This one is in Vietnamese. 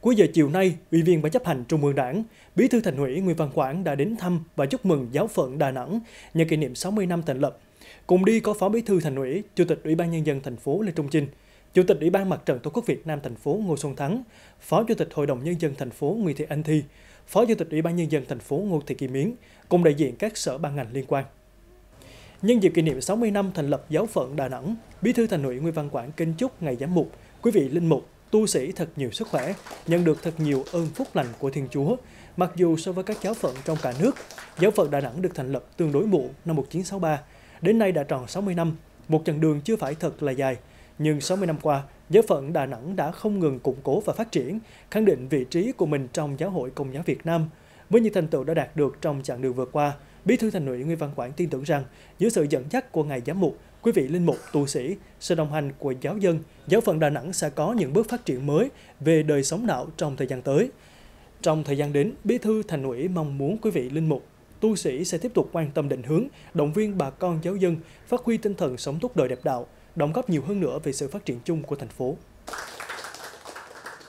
Cuối giờ chiều nay, Ủy viên Ban chấp hành Trung ương Đảng, Bí thư Thành ủy Nguyễn Văn Quảng đã đến thăm và chúc mừng giáo phận Đà Nẵng nhân kỷ niệm 60 năm thành lập. Cùng đi có Phó Bí thư Thành ủy, Chủ tịch Ủy ban nhân dân thành phố Lê Trung Chinh, Chủ tịch Ủy ban Mặt trận Tổ quốc Việt Nam thành phố Ngô Xuân Thắng, Phó Chủ tịch Hội đồng nhân dân thành phố Nguyễn Thị Anh Thi, Phó Chủ tịch Ủy ban nhân dân thành phố Ngô Thị Kỳ Miến cùng đại diện các sở ban ngành liên quan. Nhân dịp kỷ niệm 60 năm thành lập giáo phận Đà Nẵng, Bí thư Thành ủy Nguyễn Văn Quảng kính chúc ngày giám mục, quý vị linh mục tu sĩ thật nhiều sức khỏe, nhận được thật nhiều ơn phúc lành của Thiên Chúa. Mặc dù so với các giáo phận trong cả nước, giáo phận Đà Nẵng được thành lập tương đối muộn năm 1963, đến nay đã tròn 60 năm, một chặng đường chưa phải thật là dài. Nhưng 60 năm qua, giáo phận Đà Nẵng đã không ngừng củng cố và phát triển, khẳng định vị trí của mình trong giáo hội Công giáo Việt Nam. Với những thành tựu đã đạt được trong chặng đường vừa qua, Bí thư Thành ủy Nguyễn Văn Quảng tin tưởng rằng dưới sự dẫn dắt của ngài giám mục, quý vị linh mục, tu sĩ, sự đồng hành của giáo dân, giáo phận Đà Nẵng sẽ có những bước phát triển mới về đời sống đạo trong thời gian tới. Trong thời gian đến, Bí thư Thành ủy mong muốn quý vị linh mục, tu sĩ sẽ tiếp tục quan tâm định hướng, động viên bà con giáo dân, phát huy tinh thần sống tốt đời đẹp đạo, đóng góp nhiều hơn nữa về sự phát triển chung của thành phố.